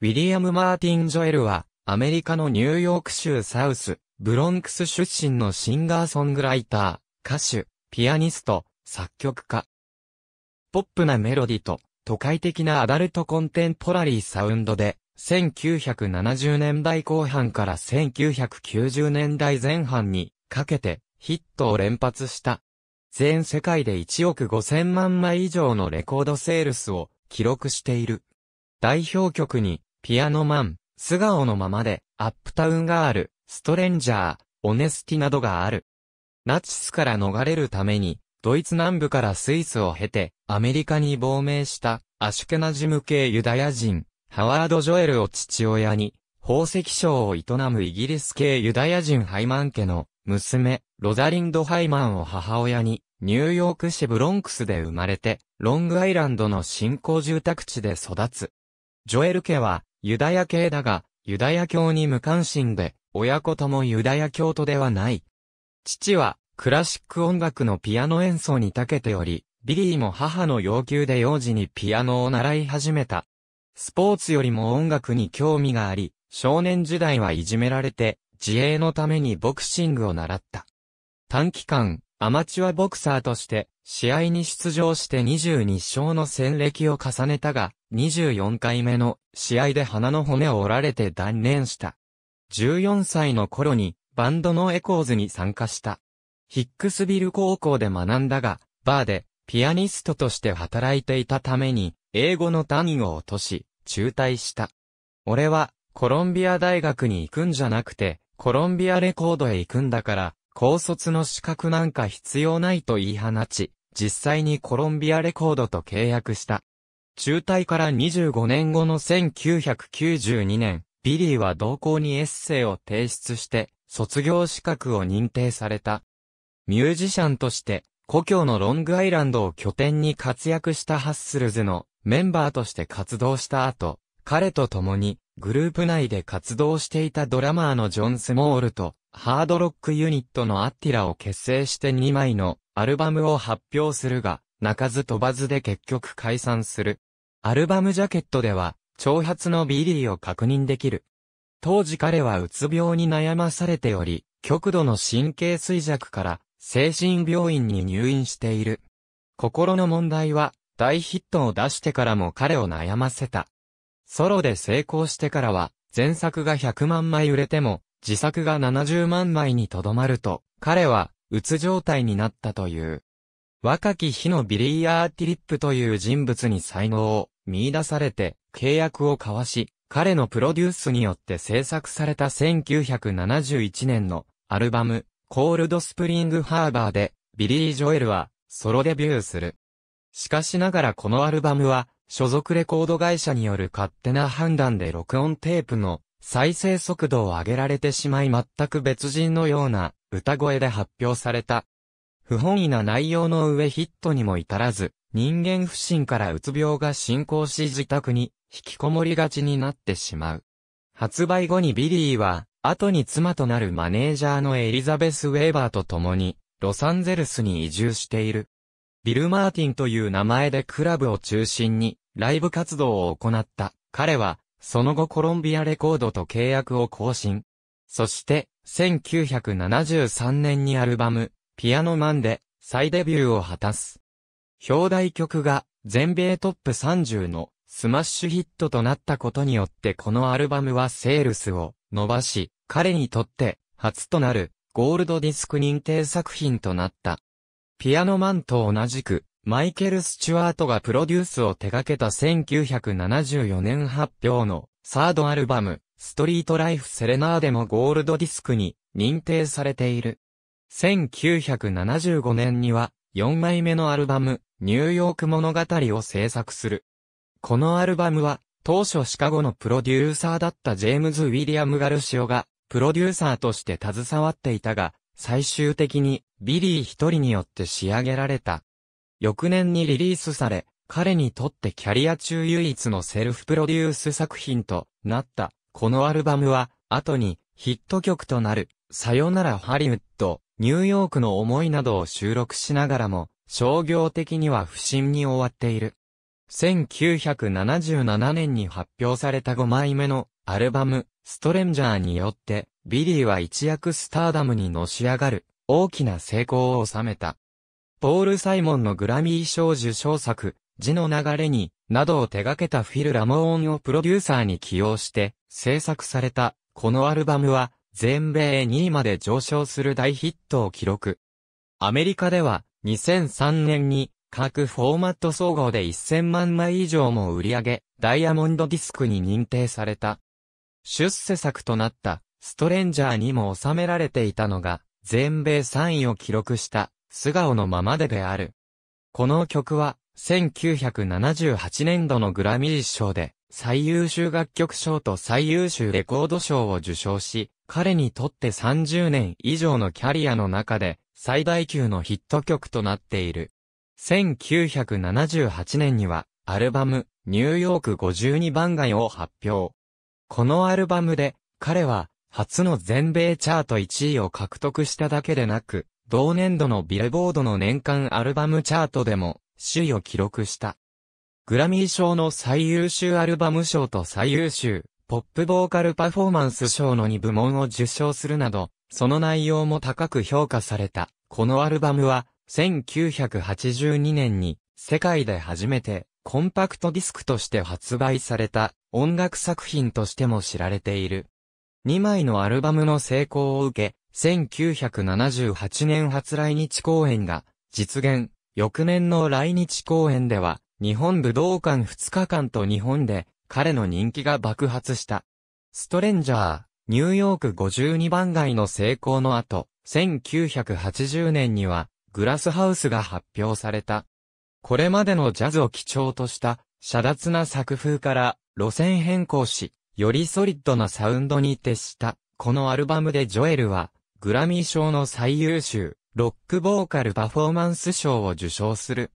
ウィリアム・マーティン・ジョエルは、アメリカのニューヨーク州サウス、ブロンクス出身のシンガーソングライター、歌手、ピアニスト、作曲家。ポップなメロディと、都会的なアダルトコンテンポラリーサウンドで、1970年代後半から1990年代前半にかけてヒットを連発した。全世界で1億5000万枚以上のレコードセールスを記録している。代表曲にピアノマン、素顔のままで、アップタウンガール、ストレンジャー、オネスティなどがある。ナチスから逃れるために、ドイツ南部からスイスを経て、アメリカに亡命した、アシュケナジム系ユダヤ人、ハワード・ジョエルを父親に、宝石商を営むイギリス系ユダヤ人ハイマン家の、娘、ロザリンド・ハイマンを母親に、ニューヨーク市ブロンクスで生まれて、ロングアイランドの新興住宅地で育つ。ジョエル家は、ユダヤ系だが、ユダヤ教に無関心で、親子ともユダヤ教徒ではない。父は、クラシック音楽のピアノ演奏に長けており、ビリーも母の要求で幼児にピアノを習い始めた。スポーツよりも音楽に興味があり、少年時代はいじめられて、自衛のためにボクシングを習った。短期間、アマチュアボクサーとして、試合に出場して22勝の戦歴を重ねたが、24回目の試合で鼻の骨を折られて断念した。14歳の頃にバンドのエコーズに参加した。ヒックスビル高校で学んだが、バーでピアニストとして働いていたために、英語の単位を落とし、中退した。俺はコロンビア大学に行くんじゃなくて、コロンビアレコードへ行くんだから、高卒の資格なんか必要ないと言い放ち、実際にコロンビアレコードと契約した。中退から25年後の1992年、ビリーは同校にエッセイを提出して、卒業資格を認定された。ミュージシャンとして、故郷のロングアイランドを拠点に活躍したハッスルズのメンバーとして活動した後、彼と共にグループ内で活動していたドラマーのジョン・スモールとハードロックユニットのアッティラを結成して2枚のアルバムを発表するが、泣かず飛ばずで結局解散する。アルバムジャケットでは、長髪のビリーを確認できる。当時彼はうつ病に悩まされており、極度の神経衰弱から精神病院に入院している。心の問題は大ヒットを出してからも彼を悩ませた。ソロで成功してからは前作が100万枚売れても自作が70万枚にとどまると彼はうつ状態になったという。若き日のビリー・アーティリップという人物に才能を見出されて契約を交わし、彼のプロデュースによって制作された1971年のアルバム、コールドスプリングハーバーで、ビリー・ジョエルはソロデビューする。しかしながらこのアルバムは、所属レコード会社による勝手な判断で録音テープの再生速度を上げられてしまい全く別人のような歌声で発表された不本意な内容の上ヒットにも至らず、人間不信からうつ病が進行し自宅に引きこもりがちになってしまう。発売後にビリーは、後に妻となるマネージャーのエリザベス・ウェーバーと共に、ロサンゼルスに移住している。ビル・マーティンという名前でクラブを中心に、ライブ活動を行った。彼は、その後コロンビアレコードと契約を更新。そして、1973年にアルバム、ピアノマンで再デビューを果たす。表題曲が全米トップ30のスマッシュヒットとなったことによってこのアルバムはセールスを伸ばし、彼にとって初となるゴールドディスク認定作品となった。ピアノマンと同じく、マイケル・スチュワートがプロデュースを手掛けた1974年発表のサードアルバム、ストリートライフ・セレナーデもゴールドディスクに認定されている。1975年には4枚目のアルバム、ニューヨーク物語を制作する。このアルバムは、当初シカゴのプロデューサーだったジェームズ・ウィリアム・ガルシオが、プロデューサーとして携わっていたが、最終的にビリー一人によって仕上げられた。翌年にリリースされ、彼にとってキャリア中唯一のセルフプロデュース作品となった。このアルバムは、後にヒット曲となる、さよならハリウッドニューヨークの思いなどを収録しながらも、商業的には不振に終わっている。1977年に発表された5枚目のアルバム、ストレンジャーによって、ビリーは一躍スターダムにのし上がる、大きな成功を収めた。ポール・サイモンのグラミー賞受賞作、字の流れに、などを手掛けたフィル・ラモーンをプロデューサーに起用して、制作された、このアルバムは、全米2位まで上昇する大ヒットを記録。アメリカでは2003年に各フォーマット総合で1000万枚以上も売り上げ、ダイヤモンドディスクに認定された。出世作となったストレンジャーにも収められていたのが全米3位を記録した素顔のままでである。この曲は1978年度のグラミー賞で最優秀楽曲賞と最優秀レコード賞を受賞し、彼にとって30年以上のキャリアの中で最大級のヒット曲となっている。1978年にはアルバムニューヨーク52番街を発表。このアルバムで彼は初の全米チャート1位を獲得しただけでなく、同年度のビルボードの年間アルバムチャートでも首位を記録した。グラミー賞の最優秀アルバム賞と最優秀ポップボーカルパフォーマンス賞の2部門を受賞するなど、その内容も高く評価された。このアルバムは、1982年に、世界で初めて、コンパクトディスクとして発売された、音楽作品としても知られている。2枚のアルバムの成功を受け、1978年初来日公演が、実現、翌年の来日公演では、日本武道館2日間と日本で、彼の人気が爆発した。ストレンジャー、ニューヨーク52番街の成功の後、1980年には、グラスハウスが発表された。これまでのジャズを基調とした、遮奪な作風から路線変更し、よりソリッドなサウンドに徹した。このアルバムでジョエルは、グラミー賞の最優秀、ロックボーカルパフォーマンス賞を受賞する。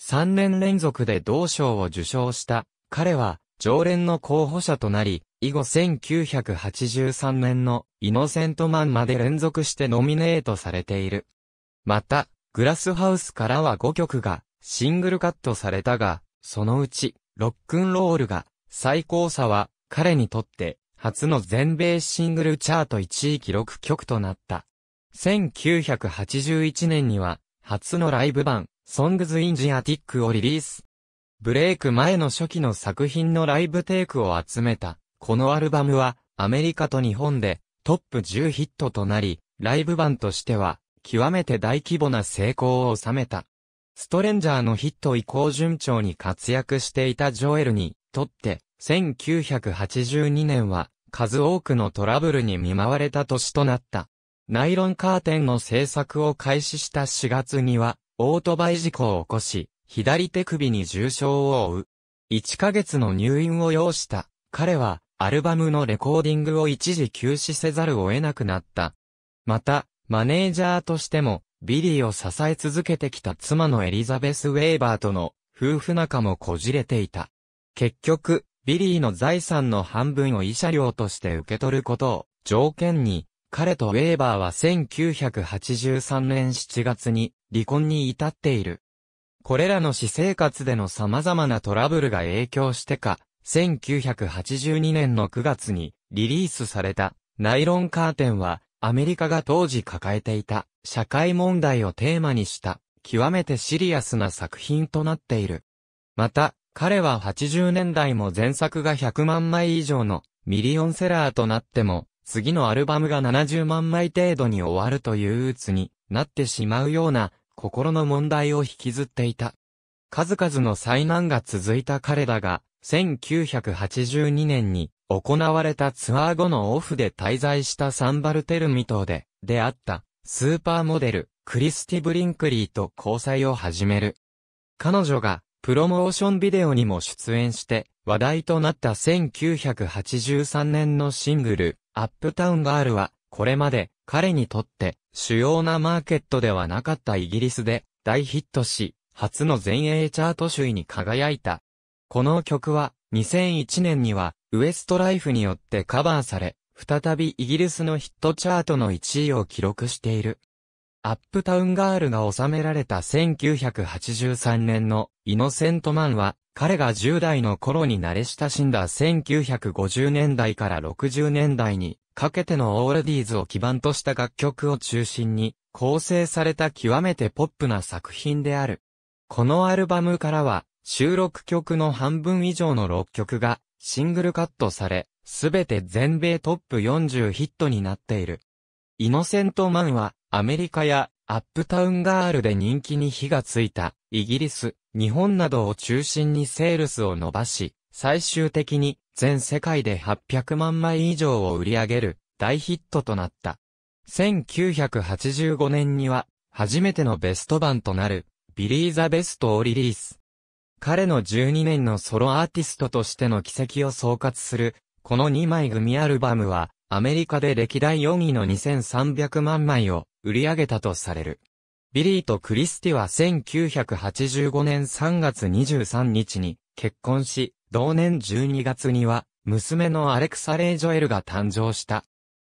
3年連続で同賞を受賞した。彼は、常連の候補者となり、以後1983年のイノセントマンまで連続してノミネートされている。また、グラスハウスからは5曲がシングルカットされたが、そのうち、ロックンロールが、最高差は、彼にとって、初の全米シングルチャート1位記録曲となった。1981年には、初のライブ版、ソングズインジアティックをリリース。ブレイク前の初期の作品のライブテイクを集めた、このアルバムは、アメリカと日本で、トップ10ヒットとなり、ライブ版としては、極めて大規模な成功を収めた。ストレンジャーのヒット以降順調に活躍していたジョエルにとって、1982年は数多くのトラブルに見舞われた年となった。ナイロンカーテンの制作を開始した4月には、オートバイ事故を起こし、左手首に重傷を負う。1ヶ月の入院を要した。彼は、アルバムのレコーディングを一時休止せざるを得なくなった。また、マネージャーとしても、ビリーを支え続けてきた妻のエリザベス・ウェーバーとの夫婦仲もこじれていた。結局、ビリーの財産の半分を遺写料として受け取ることを条件に、彼とウェーバーは1983年7月に離婚に至っている。これらの私生活での様々なトラブルが影響してか、1982年の9月にリリースされたナイロンカーテンはアメリカが当時抱えていた社会問題をテーマにした極めてシリアスな作品となっている。また、彼は80年代も前作が100万枚以上のミリオンセラーとなっても、次のアルバムが70万枚程度に終わるという鬱になってしまうような心の問題を引きずっていた。数々の災難が続いた彼だが、1982年に行われたツアー後のオフで滞在したサンバルテルミ島で出会ったスーパーモデルクリスティ・ブリンクリーと交際を始める。彼女がプロモーションビデオにも出演して話題となった1983年のシングルアップタウンガールはこれまで彼にとって主要なマーケットではなかったイギリスで大ヒットし、初の全英チャート首位に輝いた。この曲は2001年にはウエストライフによってカバーされ、再びイギリスのヒットチャートの1位を記録している。アップタウンガールが収められた1983年のイノセントマンは、彼が10代の頃に慣れ親しんだ1950年代から60年代にかけてのオールディーズを基盤とした楽曲を中心に、構成された極めてポップな作品である。このアルバムからは、収録曲の半分以上の6曲が、シングルカットされ、すべて全米トップ40ヒットになっている。イノセントマンは、アメリカや、アップタウンガールで人気に火がついた、イギリス、日本などを中心にセールスを伸ばし、最終的に全世界で800万枚以上を売り上げる大ヒットとなった。1985年には、初めてのベスト版となる、ビリー・ザ・ベストをリリース。彼の12年のソロアーティストとしての軌跡を総括する、この2枚組アルバムは、アメリカで歴代4位の2300万枚を売り上げたとされる。ビリーとクリスティは1985年3月23日に結婚し、同年12月には、娘のアレクサ・レイ・ジョエルが誕生した。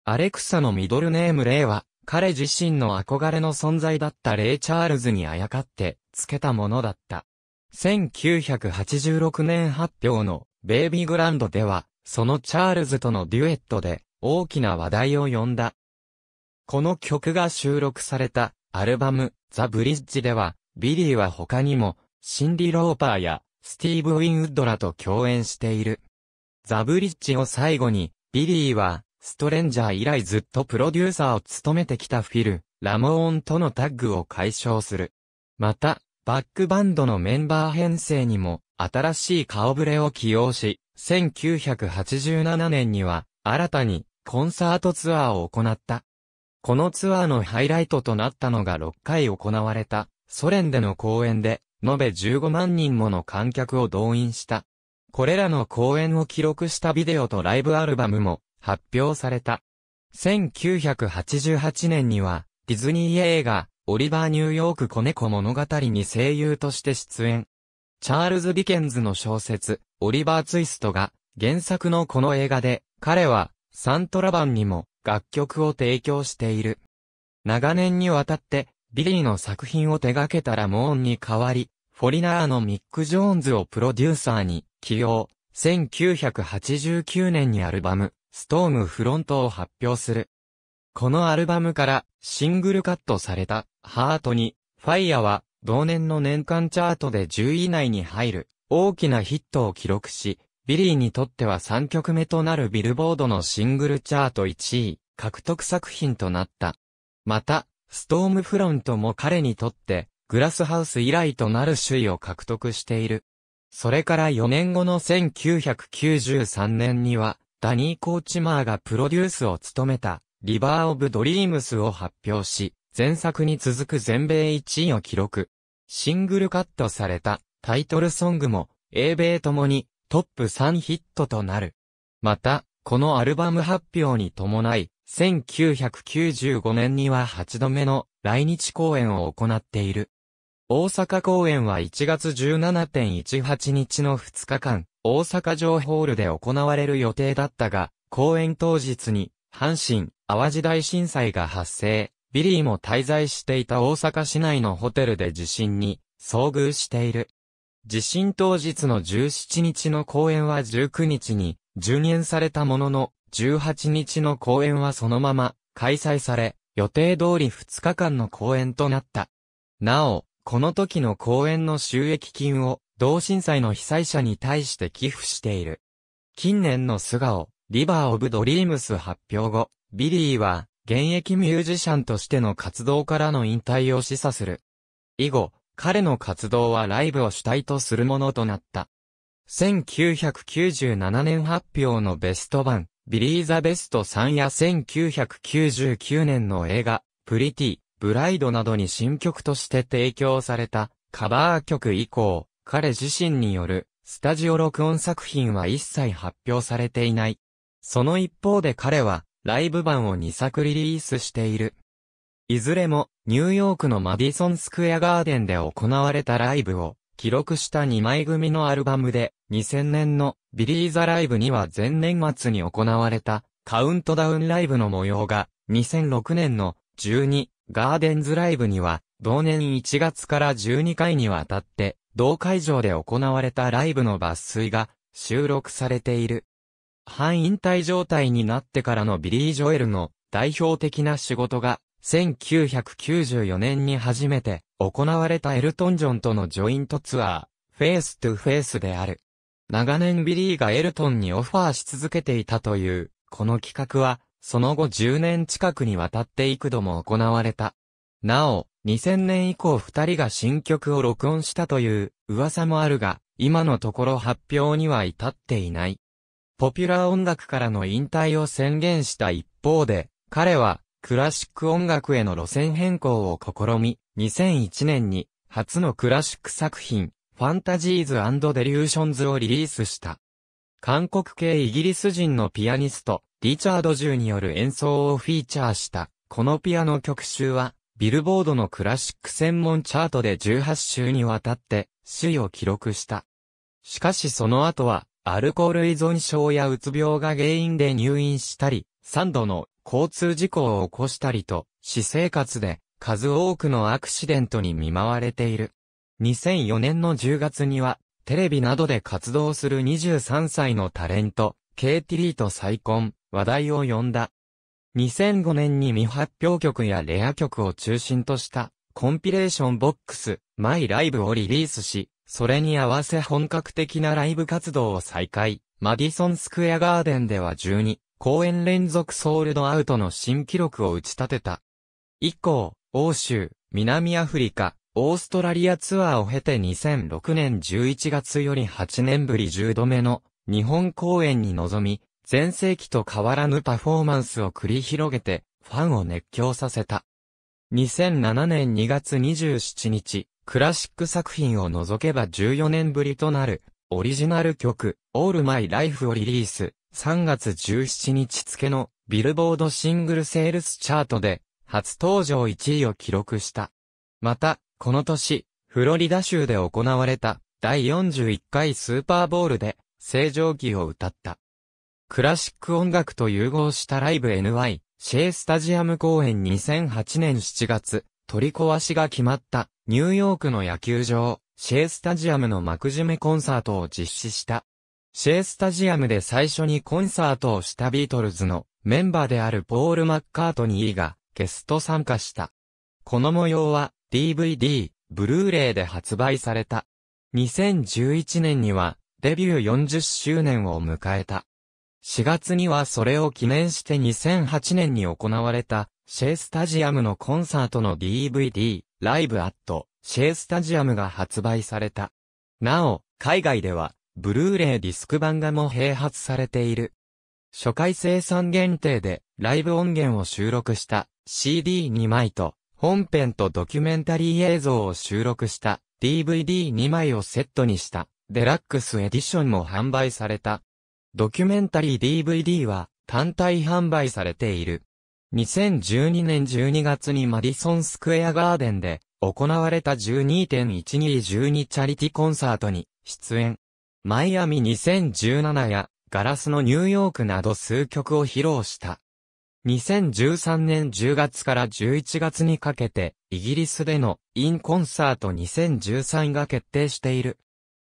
アレクサのミドルネームレイは、彼自身の憧れの存在だったレイ・チャールズにあやかって、付けたものだった。1986年発表の、ベイビーグランドでは、そのチャールズとのデュエットで、大きな話題を呼んだ。この曲が収録された、アルバム、ザ・ブリッジでは、ビリーは他にも、シンディ・ローパーや、スティーブ・ウィンウッドらと共演している。ザ・ブリッジを最後に、ビリーは、ストレンジャー以来ずっとプロデューサーを務めてきたフィル、ラモーンとのタッグを解消する。また、バックバンドのメンバー編成にも、新しい顔ぶれを起用し、1987年には、新たに、コンサートツアーを行った。このツアーのハイライトとなったのが6回行われた、ソ連での公演で、延べ15万人もの観客を動員した。これらの公演を記録したビデオとライブアルバムも発表された。1988年には、ディズニー映画、オリバー・ニューヨーク・子猫物語に声優として出演。チャールズ・ディケンズの小説、オリバー・ツイストが、原作のこの映画で、彼は、サントラ版にも、楽曲を提供している。長年にわたって、ビリーの作品を手掛けたラモーンに代わり、フォリナーのミック・ジョーンズをプロデューサーに起用。1989年にアルバム、ストームフロントを発表する。このアルバムからシングルカットされたハートに、ファイヤは同年の年間チャートで10位以内に入る大きなヒットを記録し、ビリーにとっては3曲目となるビルボードのシングルチャート1位獲得作品となった。また、ストームフロントも彼にとって、グラスハウス以来となる首位を獲得している。それから4年後の1993年には、ダニー・コーチマーがプロデュースを務めた、リバー・オブ・ドリームスを発表し、前作に続く全米1位を記録。シングルカットされた、タイトルソングも、英米ともに、トップ3ヒットとなる。また、このアルバム発表に伴い、1995年には8度目の来日公演を行っている。大阪公演は1月17.18日の2日間、大阪城ホールで行われる予定だったが、公演当日に、阪神、淡路大震災が発生、ビリーも滞在していた大阪市内のホテルで地震に遭遇している。地震当日の17日の公演は19日に順延されたものの、18日の公演はそのまま開催され、予定通り2日間の公演となった。なお、この時の公演の収益金を同震災の被災者に対して寄付している。近年の素顔、リバー・オブ・ドリームス発表後、ビリーは現役ミュージシャンとしての活動からの引退を示唆する。以後、彼の活動はライブを主体とするものとなった。1997年発表のベスト版、ビリー・ザ・ベストさんや1999年の映画、プリティ、ブライドなどに新曲として提供されたカバー曲以降、彼自身によるスタジオ録音作品は一切発表されていない。その一方で彼はライブ版を2作リリースしている。いずれもニューヨークのマディソンスクエアガーデンで行われたライブを記録した2枚組のアルバムで、2000年のビリーザライブには前年末に行われたカウントダウンライブの模様が、2006年の12ガーデンズライブには、同年1月から12回にわたって、同会場で行われたライブの抜粋が収録されている。半引退状態になってからのビリー・ジョエルの代表的な仕事が1994年に初めて行われたエルトン・ジョンとのジョイントツアー、フェイス・トゥ・フェイスである。長年ビリーがエルトンにオファーし続けていたという、この企画は、その後10年近くにわたって幾度も行われた。なお、2000年以降2人が新曲を録音したという噂もあるが、今のところ発表には至っていない。ポピュラー音楽からの引退を宣言した一方で、彼はクラシック音楽への路線変更を試み、2001年に初のクラシック作品、ファンタジーズデリューションズをリリースした。韓国系イギリス人のピアニスト、リチャード・ジューによる演奏をフィーチャーした、このピアノ曲集は、ビルボードのクラシック専門チャートで18週にわたって、首位を記録した。しかしその後は、アルコール依存症やうつ病が原因で入院したり、3度の交通事故を起こしたりと、私生活で数多くのアクシデントに見舞われている。2004年の10月には、テレビなどで活動する23歳のタレント、ケイティリーと再婚、話題を呼んだ。2005年に未発表曲やレア曲を中心とした、コンピレーションボックス、マイライブをリリースし、それに合わせ本格的なライブ活動を再開。マディソンスクエアガーデンでは12、公演連続ソールドアウトの新記録を打ち立てた。以降、欧州、南アフリカ、オーストラリアツアーを経て2006年11月より8年ぶり10度目の日本公演に臨み、前世紀と変わらぬパフォーマンスを繰り広げてファンを熱狂させた。2007年2月27日、クラシック作品を除けば14年ぶりとなるオリジナル曲、オールマイライフをリリース、3月17日付のビルボードシングルセールスチャートで初登場1位を記録した。また、この年、フロリダ州で行われた第41回スーパーボールで正常期を歌った。クラシック音楽と融合したライブ NY シェイスタジアム公演2008年7月、取り壊しが決まったニューヨークの野球場シェイスタジアムの幕締めコンサートを実施した。シェイスタジアムで最初にコンサートをしたビートルズのメンバーであるポール・マッカートニーがゲスト参加した。この模様は DVD、ブルーレイで発売された。2011年にはデビュー40周年を迎えた。4月にはそれを記念して2008年に行われたシェイスタジアムのコンサートの DVD、ライブアット、シェイスタジアムが発売された。なお、海外では、ブルーレイディスク版がも併発されている。初回生産限定で、ライブ音源を収録した CD2 枚と、本編とドキュメンタリー映像を収録した DVD2 枚をセットにしたデラックスエディションも販売された。ドキュメンタリー DVD は単体販売されている。2012年12月にマディソンスクエアガーデンで行われた12.1212チャリティコンサートに出演。マイアミ2017やガラスのニューヨークなど数曲を披露した。2013年10月から11月にかけて、イギリスでのインコンサート2013が決定している。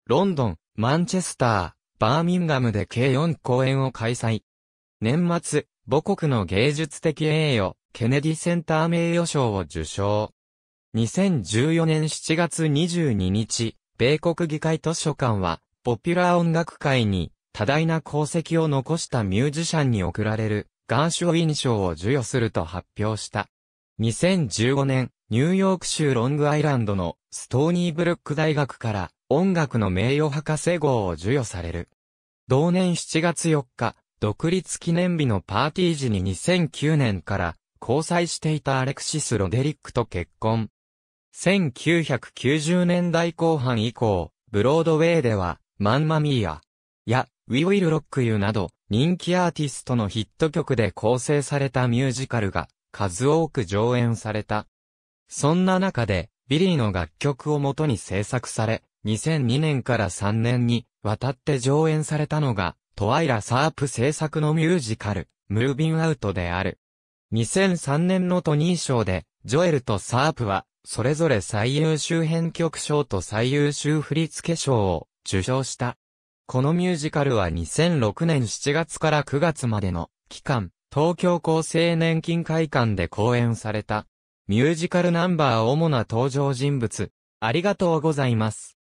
ロンドン、マンチェスター、バーミンガムで計4公演を開催。年末、母国の芸術的栄誉、ケネディセンター名誉賞を受賞。2014年7月22日、米国議会図書館は、ポピュラー音楽界に多大な功績を残したミュージシャンに贈られるガーシュウィン賞を授与すると発表した。2015年、ニューヨーク州ロングアイランドのストーニーブルック大学から音楽の名誉博士号を授与される。同年7月4日、独立記念日のパーティー時に2009年から交際していたアレクシス・ロデリックと結婚。1990年代後半以降、ブロードウェイでは、マンマミーア、や、ウィウィル・ロックユーなど、人気アーティストのヒット曲で構成されたミュージカルが数多く上演された。そんな中で、ビリーの楽曲をもとに制作され、2002年から3年にわたって上演されたのが、トワイラ・サープ制作のミュージカル、ムービンアウトである。2003年のトニー賞で、ジョエルとサープは、それぞれ最優秀編曲賞と最優秀振付賞を受賞した。このミュージカルは2006年7月から9月までの期間、東京厚生年金会館で公演された。ミュージカルナンバー主な登場人物。ありがとうございます。